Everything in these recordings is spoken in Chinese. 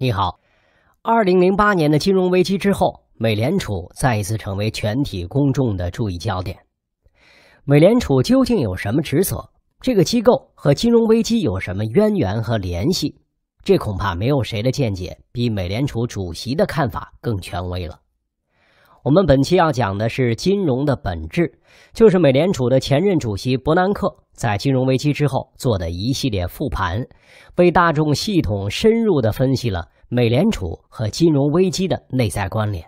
你好，二零零八年的金融危机之后，美联储再一次成为全体公众的注意焦点。美联储究竟有什么职责？这个机构和金融危机有什么渊源和联系？这恐怕没有谁的见解比美联储主席的看法更权威了。我们本期要讲的是金融的本质，就是美联储的前任主席伯南克在金融危机之后做的一系列复盘，为大众系统深入的分析了美联储和金融危机的内在关联。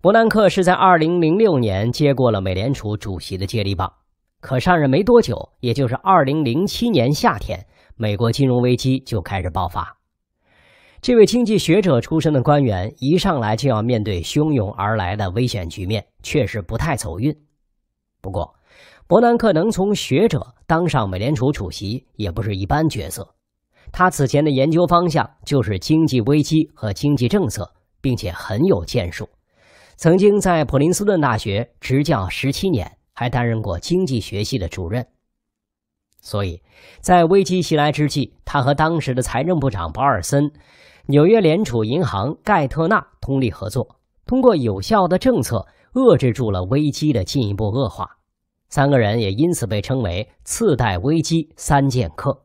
伯南克是在2006年接过了美联储主席的接力棒，可上任没多久，也就是2007年夏天，美国金融危机就开始爆发。这位经济学者出身的官员一上来就要面对汹涌而来的危险局面，确实不太走运。不过，伯南克能从学者当上美联储主席，也不是一般角色。他此前的研究方向就是经济危机和经济政策，并且很有建树。曾经在普林斯顿大学执教十七年，还担任过经济学系的主任。所以在危机袭来之际，他和当时的财政部长保尔森。纽约联储银行盖特纳通力合作，通过有效的政策遏制住了危机的进一步恶化。三个人也因此被称为“次贷危机三剑客”。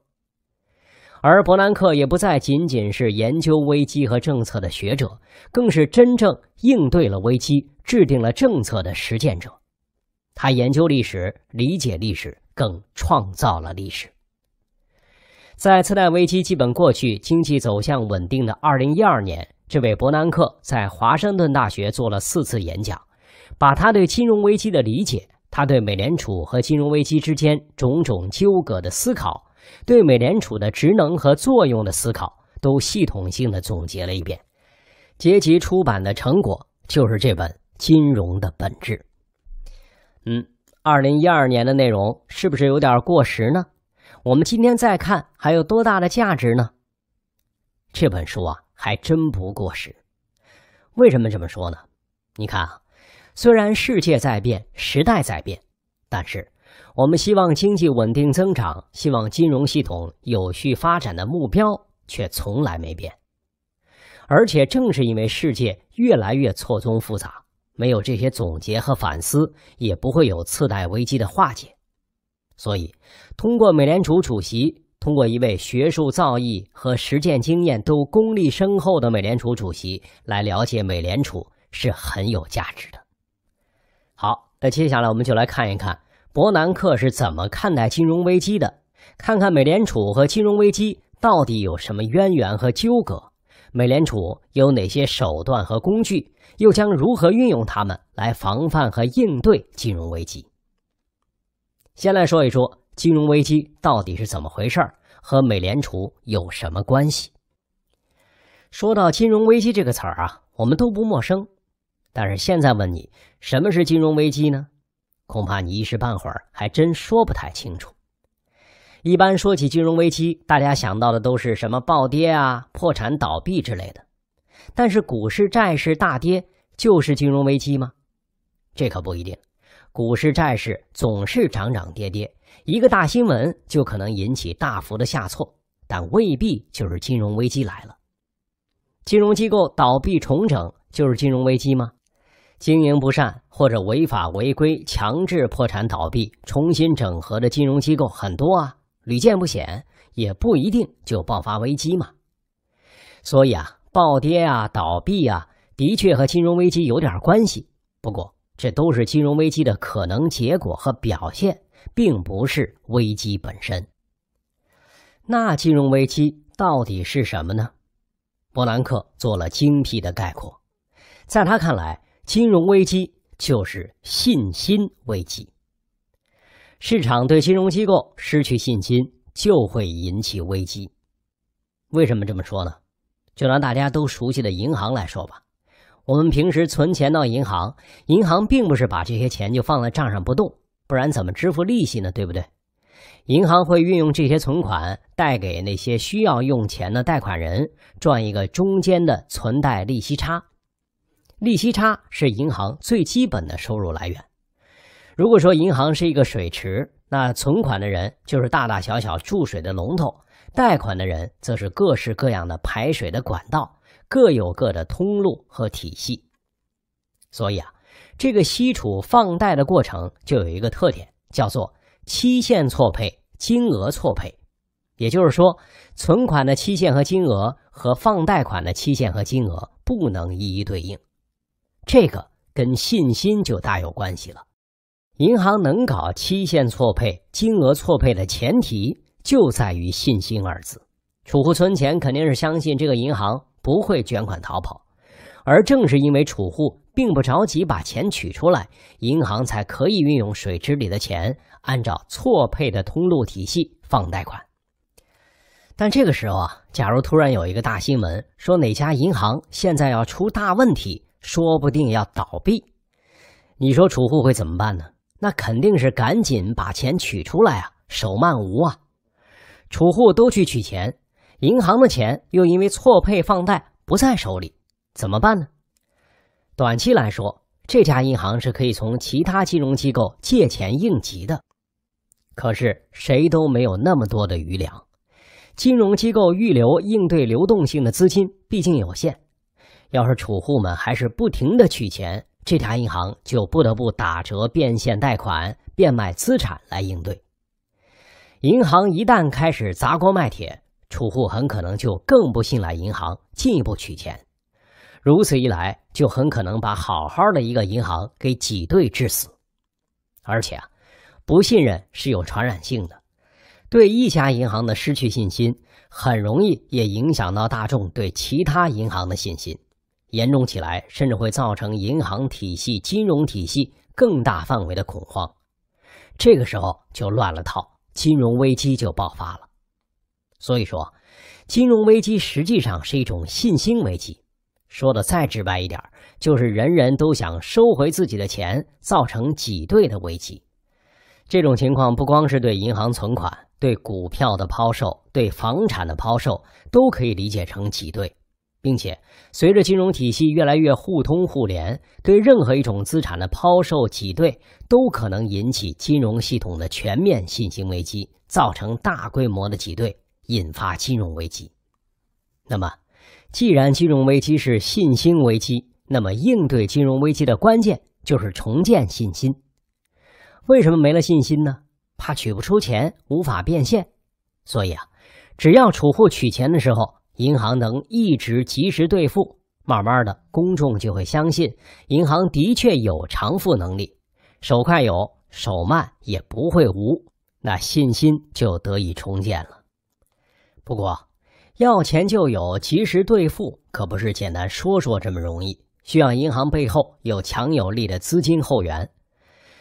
而伯南克也不再仅仅是研究危机和政策的学者，更是真正应对了危机、制定了政策的实践者。他研究历史，理解历史，更创造了历史。在次贷危机基本过去、经济走向稳定的二零一二年，这位伯南克在华盛顿大学做了四次演讲，把他对金融危机的理解、他对美联储和金融危机之间种种纠葛的思考、对美联储的职能和作用的思考，都系统性的总结了一遍。结集出版的成果就是这本《金融的本质》。嗯，二零一二年的内容是不是有点过时呢？我们今天再看还有多大的价值呢？这本书啊，还真不过时。为什么这么说呢？你看啊，虽然世界在变，时代在变，但是我们希望经济稳定增长，希望金融系统有序发展的目标却从来没变。而且正是因为世界越来越错综复杂，没有这些总结和反思，也不会有次贷危机的化解。所以，通过美联储主席，通过一位学术造诣和实践经验都功力深厚的美联储主席来了解美联储是很有价值的。好，那接下来我们就来看一看伯南克是怎么看待金融危机的，看看美联储和金融危机到底有什么渊源和纠葛，美联储有哪些手段和工具，又将如何运用它们来防范和应对金融危机。先来说一说金融危机到底是怎么回事和美联储有什么关系？说到金融危机这个词儿啊，我们都不陌生。但是现在问你什么是金融危机呢？恐怕你一时半会儿还真说不太清楚。一般说起金融危机，大家想到的都是什么暴跌啊、破产、倒闭之类的。但是股市、债市大跌就是金融危机吗？这可不一定。股市、债市总是涨涨跌跌，一个大新闻就可能引起大幅的下挫，但未必就是金融危机来了。金融机构倒闭重整就是金融危机吗？经营不善或者违法违规强制破产倒闭、重新整合的金融机构很多啊，屡见不鲜，也不一定就爆发危机嘛。所以啊，暴跌啊、倒闭啊，的确和金融危机有点关系，不过。这都是金融危机的可能结果和表现，并不是危机本身。那金融危机到底是什么呢？伯兰克做了精辟的概括，在他看来，金融危机就是信心危机。市场对金融机构失去信心，就会引起危机。为什么这么说呢？就拿大家都熟悉的银行来说吧。我们平时存钱到银行，银行并不是把这些钱就放在账上不动，不然怎么支付利息呢？对不对？银行会运用这些存款贷给那些需要用钱的贷款人，赚一个中间的存贷利息差。利息差是银行最基本的收入来源。如果说银行是一个水池，那存款的人就是大大小小注水的龙头，贷款的人则是各式各样的排水的管道。各有各的通路和体系，所以啊，这个西储放贷的过程就有一个特点，叫做期限错配、金额错配。也就是说，存款的期限和金额和放贷款的期限和金额不能一一对应。这个跟信心就大有关系了。银行能搞期限错配、金额错配的前提就在于“信心”二字。储户存钱肯定是相信这个银行。不会卷款逃跑，而正是因为储户并不着急把钱取出来，银行才可以运用水池里的钱，按照错配的通路体系放贷款。但这个时候啊，假如突然有一个大新闻说哪家银行现在要出大问题，说不定要倒闭，你说储户会怎么办呢？那肯定是赶紧把钱取出来啊，手慢无啊！储户都去取钱。银行的钱又因为错配放贷不在手里，怎么办呢？短期来说，这家银行是可以从其他金融机构借钱应急的。可是谁都没有那么多的余粮，金融机构预留应对流动性的资金毕竟有限。要是储户们还是不停的取钱，这家银行就不得不打折变现贷款、变卖资产来应对。银行一旦开始砸锅卖铁。储户很可能就更不信赖银行，进一步取钱。如此一来，就很可能把好好的一个银行给挤兑致死。而且啊，不信任是有传染性的，对一家银行的失去信心，很容易也影响到大众对其他银行的信心。严重起来，甚至会造成银行体系、金融体系更大范围的恐慌。这个时候就乱了套，金融危机就爆发了。所以说，金融危机实际上是一种信心危机。说的再直白一点，就是人人都想收回自己的钱，造成挤兑的危机。这种情况不光是对银行存款、对股票的抛售、对房产的抛售都可以理解成挤兑，并且随着金融体系越来越互通互联，对任何一种资产的抛售挤兑都可能引起金融系统的全面信心危机，造成大规模的挤兑。引发金融危机。那么，既然金融危机是信心危机，那么应对金融危机的关键就是重建信心。为什么没了信心呢？怕取不出钱，无法变现。所以啊，只要储户取钱的时候，银行能一直及时兑付，慢慢的公众就会相信银行的确有偿付能力。手快有，手慢也不会无，那信心就得以重建了。不过，要钱就有，及时兑付可不是简单说说这么容易，需要银行背后有强有力的资金后援。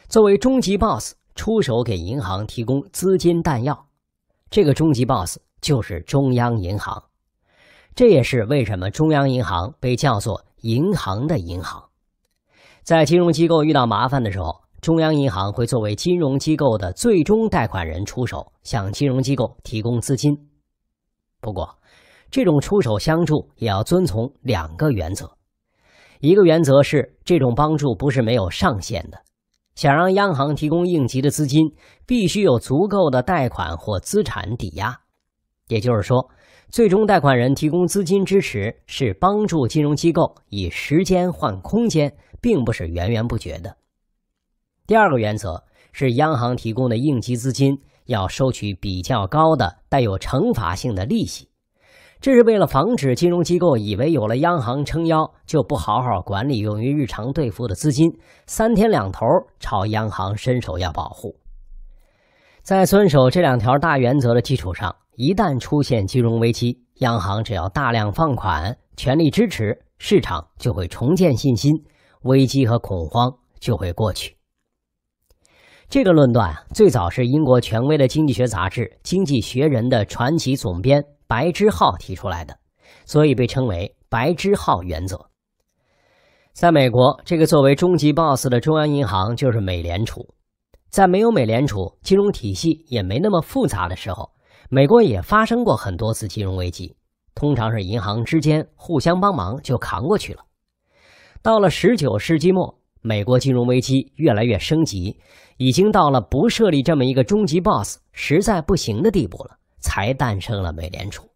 作为终极 boss，出手给银行提供资金弹药，这个终极 boss 就是中央银行。这也是为什么中央银行被叫做“银行的银行”。在金融机构遇到麻烦的时候，中央银行会作为金融机构的最终贷款人出手，向金融机构提供资金。不过，这种出手相助也要遵从两个原则。一个原则是，这种帮助不是没有上限的，想让央行提供应急的资金，必须有足够的贷款或资产抵押。也就是说，最终贷款人提供资金支持是帮助金融机构以时间换空间，并不是源源不绝的。第二个原则是，央行提供的应急资金。要收取比较高的、带有惩罚性的利息，这是为了防止金融机构以为有了央行撑腰，就不好好管理用于日常兑付的资金，三天两头朝央行伸手要保护。在遵守这两条大原则的基础上，一旦出现金融危机，央行只要大量放款、全力支持，市场就会重建信心，危机和恐慌就会过去。这个论断啊，最早是英国权威的经济学杂志《经济学人》的传奇总编白之浩提出来的，所以被称为“白之浩原则”。在美国，这个作为终极 boss 的中央银行就是美联储。在没有美联储、金融体系也没那么复杂的时候，美国也发生过很多次金融危机，通常是银行之间互相帮忙就扛过去了。到了十九世纪末，美国金融危机越来越升级。已经到了不设立这么一个终极 BOSS 实在不行的地步了，才诞生了美联储。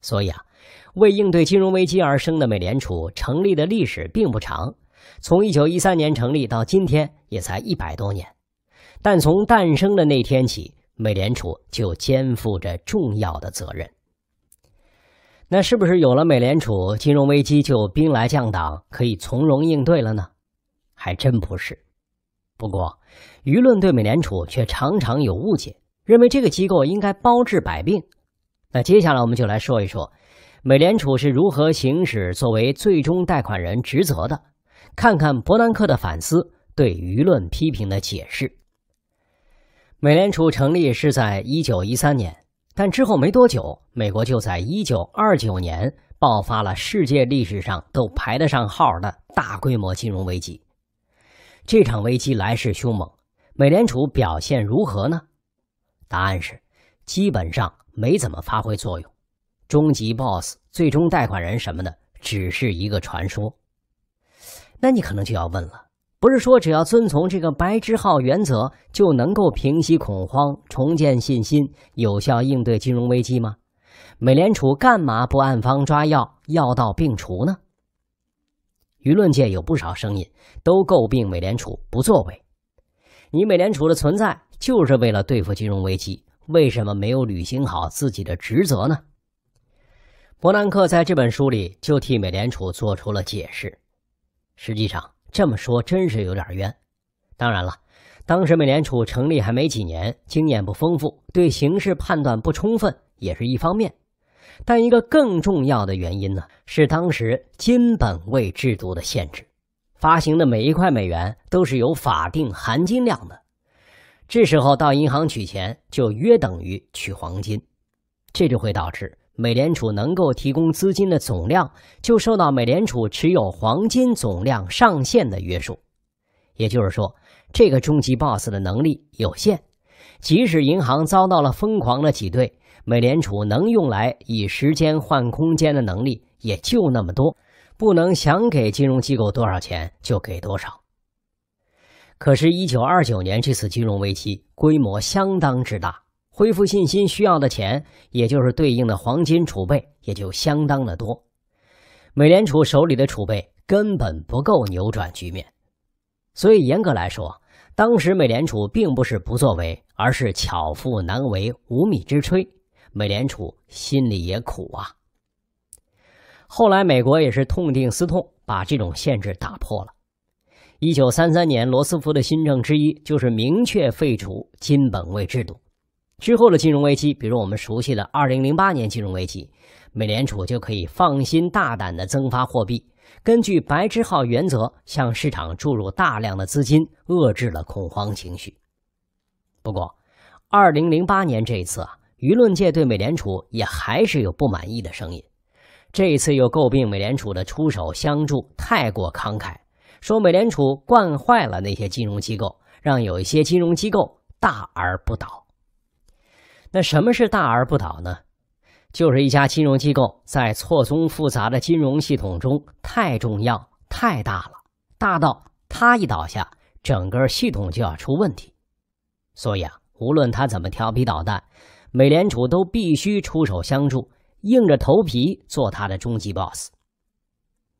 所以啊，为应对金融危机而生的美联储成立的历史并不长，从一九一三年成立到今天也才一百多年。但从诞生的那天起，美联储就肩负着重要的责任。那是不是有了美联储，金融危机就兵来将挡，可以从容应对了呢？还真不是。不过，舆论对美联储却常常有误解，认为这个机构应该包治百病。那接下来我们就来说一说，美联储是如何行使作为最终贷款人职责的，看看伯南克的反思对舆论批评的解释。美联储成立是在一九一三年，但之后没多久，美国就在一九二九年爆发了世界历史上都排得上号的大规模金融危机。这场危机来势凶猛，美联储表现如何呢？答案是，基本上没怎么发挥作用。终极 boss、最终贷款人什么的，只是一个传说。那你可能就要问了：不是说只要遵从这个白之号原则，就能够平息恐慌、重建信心、有效应对金融危机吗？美联储干嘛不按方抓药，药到病除呢？舆论界有不少声音都诟病美联储不作为，你美联储的存在就是为了对付金融危机，为什么没有履行好自己的职责呢？伯南克在这本书里就替美联储做出了解释，实际上这么说真是有点冤。当然了，当时美联储成立还没几年，经验不丰富，对形势判断不充分也是一方面。但一个更重要的原因呢，是当时金本位制度的限制。发行的每一块美元都是有法定含金量的，这时候到银行取钱就约等于取黄金，这就会导致美联储能够提供资金的总量就受到美联储持有黄金总量上限的约束。也就是说，这个终极 boss 的能力有限，即使银行遭到了疯狂的挤兑。美联储能用来以时间换空间的能力也就那么多，不能想给金融机构多少钱就给多少。可是，一九二九年这次金融危机规模相当之大，恢复信心需要的钱，也就是对应的黄金储备也就相当的多。美联储手里的储备根本不够扭转局面，所以严格来说，当时美联储并不是不作为，而是巧妇难为无米之炊。美联储心里也苦啊。后来美国也是痛定思痛，把这种限制打破了。一九三三年，罗斯福的新政之一就是明确废除金本位制度。之后的金融危机，比如我们熟悉的二零零八年金融危机，美联储就可以放心大胆的增发货币，根据“白之号”原则向市场注入大量的资金，遏制了恐慌情绪。不过，二零零八年这一次啊。舆论界对美联储也还是有不满意的声音，这一次又诟病美联储的出手相助太过慷慨，说美联储惯坏了那些金融机构，让有一些金融机构大而不倒。那什么是大而不倒呢？就是一家金融机构在错综复杂的金融系统中太重要、太大了，大到它一倒下，整个系统就要出问题。所以啊，无论它怎么调皮捣蛋。美联储都必须出手相助，硬着头皮做他的终极 boss。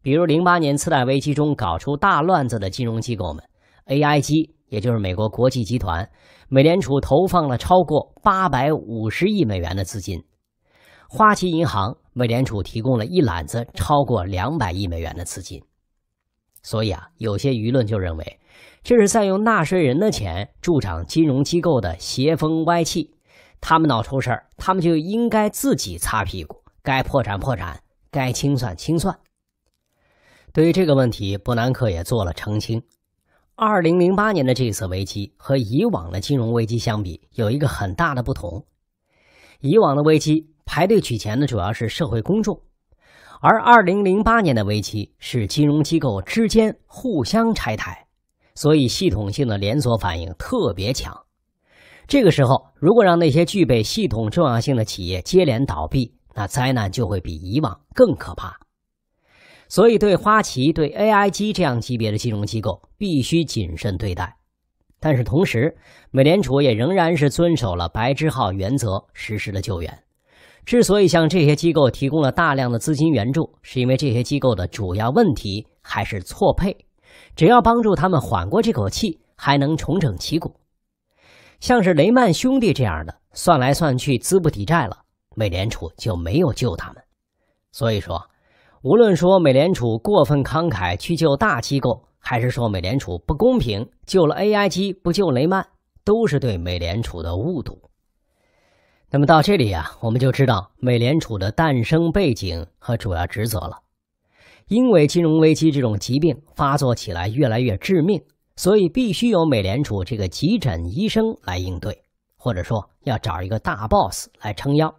比如，零八年次贷危机中搞出大乱子的金融机构们，AIG 也就是美国国际集团，美联储投放了超过八百五十亿美元的资金；花旗银行，美联储提供了一揽子超过两百亿美元的资金。所以啊，有些舆论就认为，这是在用纳税人的钱助长金融机构的邪风歪气。他们闹出事儿，他们就应该自己擦屁股，该破产破产，该清算清算。对于这个问题，伯南克也做了澄清：，二零零八年的这次危机和以往的金融危机相比，有一个很大的不同。以往的危机排队取钱的主要是社会公众，而二零零八年的危机是金融机构之间互相拆台，所以系统性的连锁反应特别强。这个时候，如果让那些具备系统重要性的企业接连倒闭，那灾难就会比以往更可怕。所以，对花旗、对 AIG 这样级别的金融机构，必须谨慎对待。但是，同时，美联储也仍然是遵守了白之号原则，实施了救援。之所以向这些机构提供了大量的资金援助，是因为这些机构的主要问题还是错配，只要帮助他们缓过这口气，还能重整旗鼓。像是雷曼兄弟这样的，算来算去资不抵债了，美联储就没有救他们。所以说，无论说美联储过分慷慨去救大机构，还是说美联储不公平救了 AIG 不救雷曼，都是对美联储的误读。那么到这里啊，我们就知道美联储的诞生背景和主要职责了。因为金融危机这种疾病发作起来越来越致命。所以必须由美联储这个急诊医生来应对，或者说要找一个大 boss 来撑腰。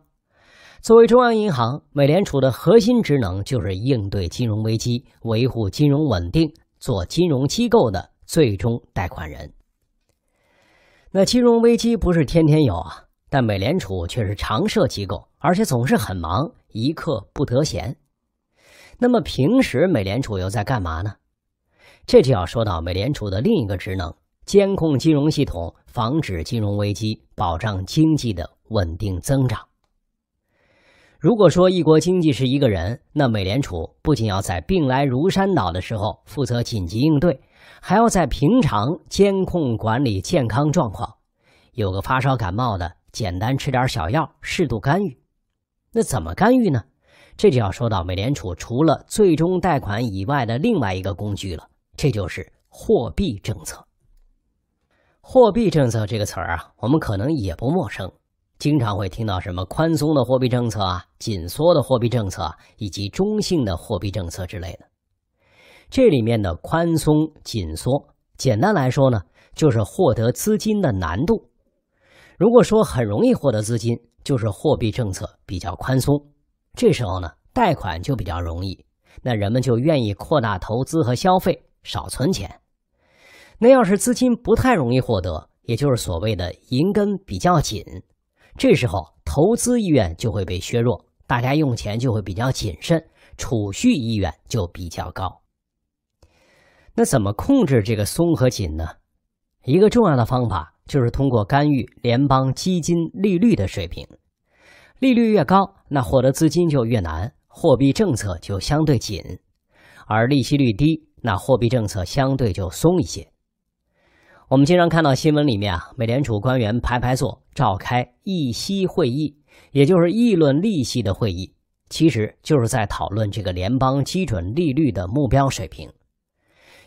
作为中央银行，美联储的核心职能就是应对金融危机、维护金融稳定、做金融机构的最终贷款人。那金融危机不是天天有啊，但美联储却是常设机构，而且总是很忙，一刻不得闲。那么平时美联储又在干嘛呢？这就要说到美联储的另一个职能：监控金融系统，防止金融危机，保障经济的稳定增长。如果说一国经济是一个人，那美联储不仅要在病来如山倒的时候负责紧急应对，还要在平常监控管理健康状况。有个发烧感冒的，简单吃点小药，适度干预。那怎么干预呢？这就要说到美联储除了最终贷款以外的另外一个工具了。这就是货币政策。货币政策这个词儿啊，我们可能也不陌生，经常会听到什么宽松的货币政策啊、紧缩的货币政策以及中性的货币政策之类的。这里面的宽松、紧缩，简单来说呢，就是获得资金的难度。如果说很容易获得资金，就是货币政策比较宽松，这时候呢，贷款就比较容易，那人们就愿意扩大投资和消费。少存钱，那要是资金不太容易获得，也就是所谓的银根比较紧，这时候投资意愿就会被削弱，大家用钱就会比较谨慎，储蓄意愿就比较高。那怎么控制这个松和紧呢？一个重要的方法就是通过干预联邦基金利率的水平，利率越高，那获得资金就越难，货币政策就相对紧；而利息率低。那货币政策相对就松一些。我们经常看到新闻里面啊，美联储官员排排坐，召开议息会议，也就是议论利息的会议，其实就是在讨论这个联邦基准利率的目标水平。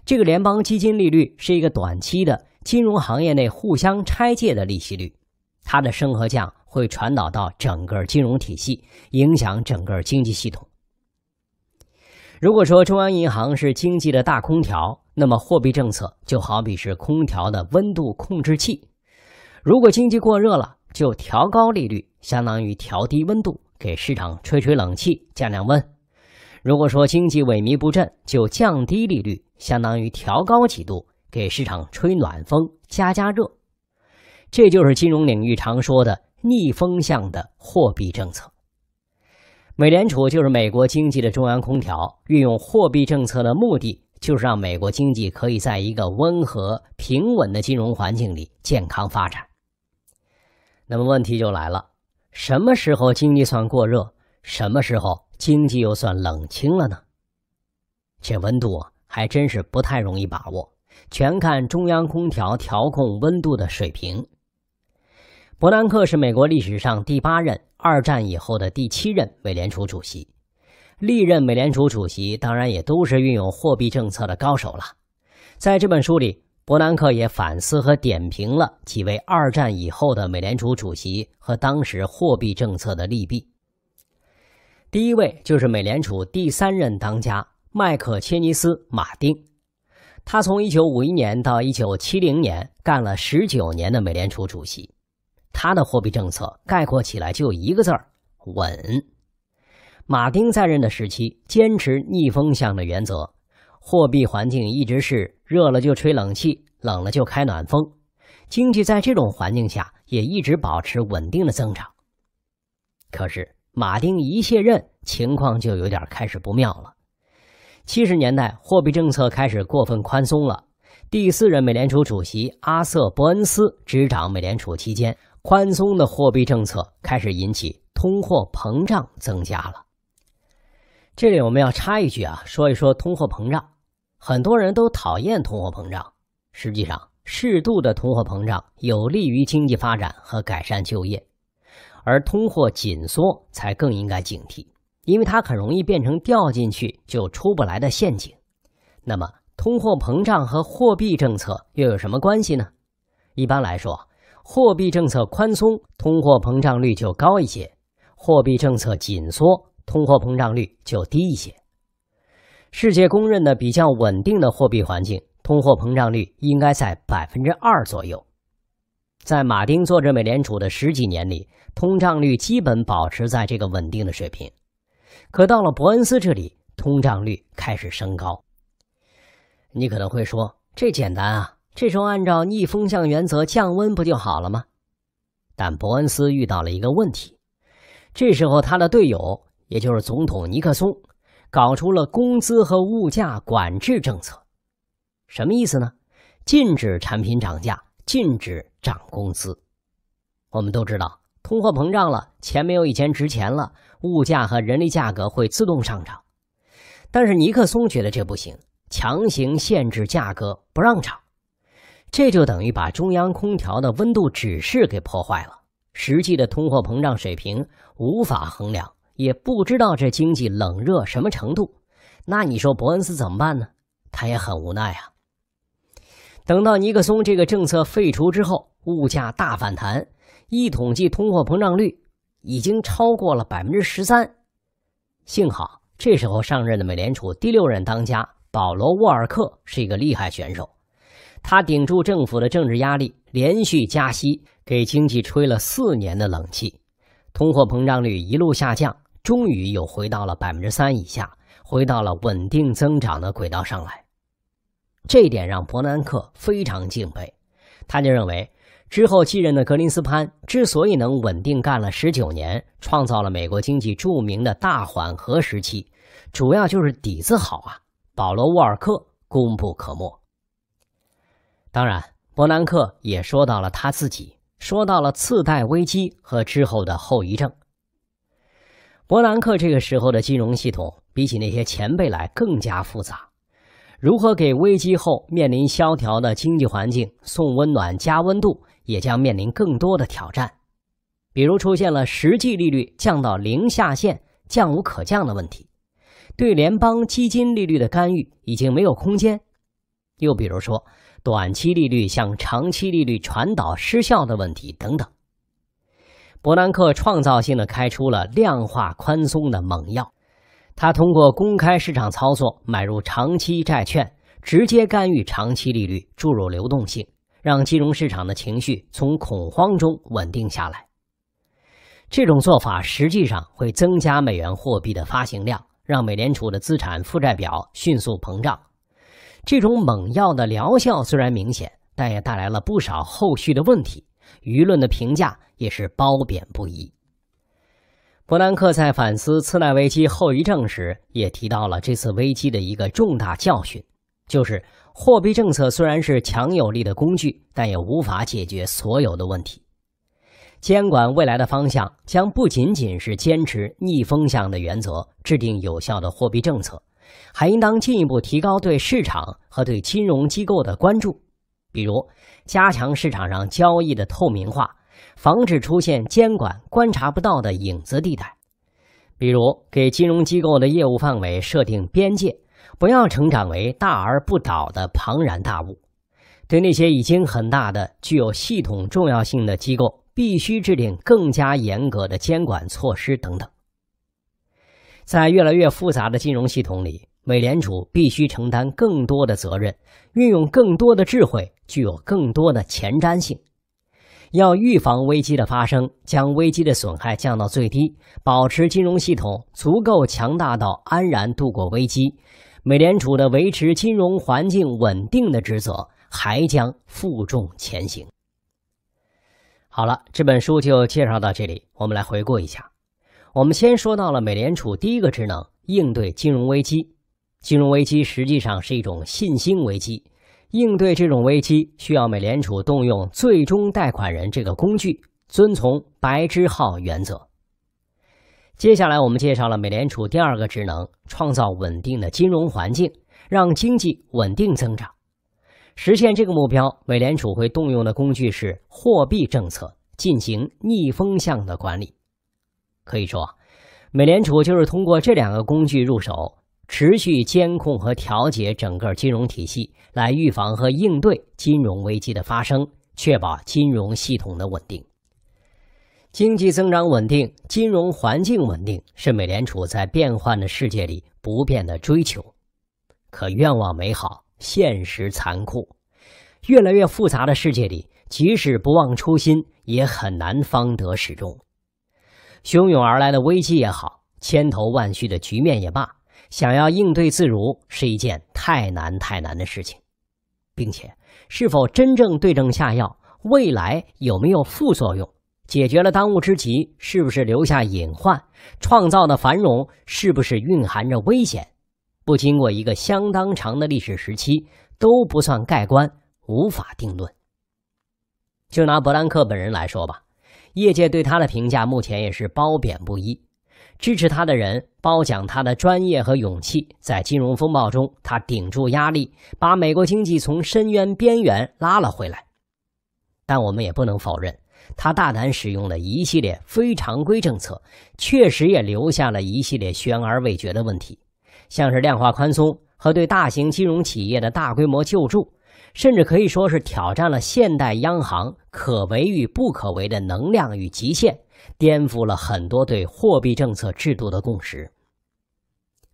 这个联邦基金利率是一个短期的金融行业内互相拆借的利息率，它的升和降会传导到整个金融体系，影响整个经济系统。如果说中央银行是经济的大空调，那么货币政策就好比是空调的温度控制器。如果经济过热了，就调高利率，相当于调低温度，给市场吹吹冷气，降降温；如果说经济萎靡不振，就降低利率，相当于调高几度，给市场吹暖风，加加热。这就是金融领域常说的逆风向的货币政策。美联储就是美国经济的中央空调，运用货币政策的目的就是让美国经济可以在一个温和、平稳的金融环境里健康发展。那么问题就来了：什么时候经济算过热？什么时候经济又算冷清了呢？这温度还真是不太容易把握，全看中央空调调控温度的水平。伯南克是美国历史上第八任。二战以后的第七任美联储主席，历任美联储主席当然也都是运用货币政策的高手了。在这本书里，伯南克也反思和点评了几位二战以后的美联储主席和当时货币政策的利弊。第一位就是美联储第三任当家麦克切尼斯·马丁，他从一九五一年到一九七零年干了十九年的美联储主席。他的货币政策概括起来就一个字儿：稳。马丁在任的时期，坚持逆风向的原则，货币环境一直是热了就吹冷气，冷了就开暖风，经济在这种环境下也一直保持稳定的增长。可是马丁一卸任，情况就有点开始不妙了。七十年代，货币政策开始过分宽松了。第四任美联储主席阿瑟·伯恩斯执掌美联储期间。宽松的货币政策开始引起通货膨胀增加了。这里我们要插一句啊，说一说通货膨胀。很多人都讨厌通货膨胀，实际上适度的通货膨胀有利于经济发展和改善就业，而通货紧缩才更应该警惕，因为它很容易变成掉进去就出不来的陷阱。那么，通货膨胀和货币政策又有什么关系呢？一般来说。货币政策宽松，通货膨胀率就高一些；货币政策紧缩，通货膨胀率就低一些。世界公认的比较稳定的货币环境，通货膨胀率应该在百分之二左右。在马丁坐着美联储的十几年里，通胀率基本保持在这个稳定的水平。可到了伯恩斯这里，通胀率开始升高。你可能会说，这简单啊。这时候按照逆风向原则降温不就好了吗？但伯恩斯遇到了一个问题。这时候他的队友，也就是总统尼克松，搞出了工资和物价管制政策。什么意思呢？禁止产品涨价，禁止涨工资。我们都知道，通货膨胀了，钱没有以前值钱了，物价和人力价格会自动上涨。但是尼克松觉得这不行，强行限制价格，不让涨。这就等于把中央空调的温度指示给破坏了，实际的通货膨胀水平无法衡量，也不知道这经济冷热什么程度。那你说伯恩斯怎么办呢？他也很无奈啊。等到尼克松这个政策废除之后，物价大反弹，一统计通货膨胀率已经超过了百分之十三。幸好这时候上任的美联储第六任当家保罗·沃尔克是一个厉害选手。他顶住政府的政治压力，连续加息，给经济吹了四年的冷气，通货膨胀率一路下降，终于又回到了百分之三以下，回到了稳定增长的轨道上来。这一点让伯南克非常敬佩，他就认为，之后继任的格林斯潘之所以能稳定干了十九年，创造了美国经济著名的大缓和时期，主要就是底子好啊，保罗沃尔克功不可没。当然，伯南克也说到了他自己，说到了次贷危机和之后的后遗症。伯南克这个时候的金融系统，比起那些前辈来更加复杂。如何给危机后面临萧条的经济环境送温暖、加温度，也将面临更多的挑战。比如出现了实际利率降到零下限、降无可降的问题，对联邦基金利率的干预已经没有空间。又比如说，短期利率向长期利率传导失效的问题等等，伯南克创造性的开出了量化宽松的猛药，他通过公开市场操作买入长期债券，直接干预长期利率，注入流动性，让金融市场的情绪从恐慌中稳定下来。这种做法实际上会增加美元货币的发行量，让美联储的资产负债表迅速膨胀。这种猛药的疗效虽然明显，但也带来了不少后续的问题。舆论的评价也是褒贬不一。伯南克在反思次贷危机后遗症时，也提到了这次危机的一个重大教训，就是货币政策虽然是强有力的工具，但也无法解决所有的问题。监管未来的方向将不仅仅是坚持逆风向的原则，制定有效的货币政策。还应当进一步提高对市场和对金融机构的关注，比如加强市场上交易的透明化，防止出现监管观察不到的影子地带；比如给金融机构的业务范围设定边界，不要成长为大而不倒的庞然大物；对那些已经很大的、具有系统重要性的机构，必须制定更加严格的监管措施等等。在越来越复杂的金融系统里，美联储必须承担更多的责任，运用更多的智慧，具有更多的前瞻性。要预防危机的发生，将危机的损害降到最低，保持金融系统足够强大到安然度过危机，美联储的维持金融环境稳定的职责还将负重前行。好了，这本书就介绍到这里，我们来回顾一下。我们先说到了美联储第一个职能：应对金融危机。金融危机实际上是一种信心危机，应对这种危机需要美联储动用最终贷款人这个工具，遵从白之号原则。接下来我们介绍了美联储第二个职能：创造稳定的金融环境，让经济稳定增长。实现这个目标，美联储会动用的工具是货币政策，进行逆风向的管理。可以说，美联储就是通过这两个工具入手，持续监控和调节整个金融体系，来预防和应对金融危机的发生，确保金融系统的稳定。经济增长稳定、金融环境稳定，是美联储在变幻的世界里不变的追求。可愿望美好，现实残酷，越来越复杂的世界里，即使不忘初心，也很难方得始终。汹涌而来的危机也好，千头万绪的局面也罢，想要应对自如是一件太难太难的事情。并且，是否真正对症下药，未来有没有副作用，解决了当务之急，是不是留下隐患，创造的繁荣是不是蕴含着危险，不经过一个相当长的历史时期都不算盖棺，无法定论。就拿伯兰克本人来说吧。业界对他的评价目前也是褒贬不一，支持他的人褒奖他的专业和勇气，在金融风暴中他顶住压力，把美国经济从深渊边缘拉了回来。但我们也不能否认，他大胆使用了一系列非常规政策，确实也留下了一系列悬而未决的问题，像是量化宽松和对大型金融企业的大规模救助。甚至可以说是挑战了现代央行可为与不可为的能量与极限，颠覆了很多对货币政策制度的共识。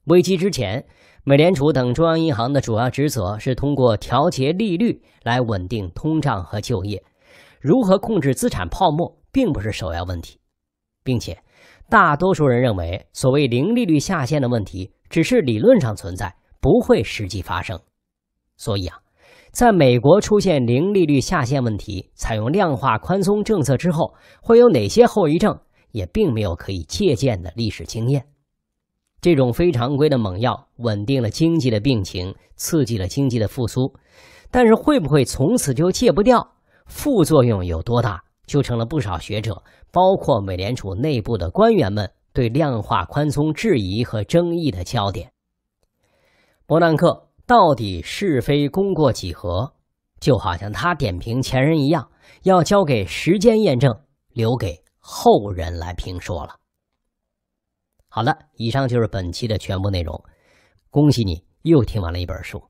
危机之前，美联储等中央银行的主要职责是通过调节利率来稳定通胀和就业。如何控制资产泡沫并不是首要问题，并且大多数人认为，所谓零利率下限的问题只是理论上存在，不会实际发生。所以啊。在美国出现零利率下限问题，采用量化宽松政策之后，会有哪些后遗症？也并没有可以借鉴的历史经验。这种非常规的猛药稳定了经济的病情，刺激了经济的复苏，但是会不会从此就戒不掉？副作用有多大？就成了不少学者，包括美联储内部的官员们对量化宽松质疑和争议的焦点。伯南克。到底是非功过几何，就好像他点评前人一样，要交给时间验证，留给后人来评说了。好了，以上就是本期的全部内容，恭喜你又听完了一本书。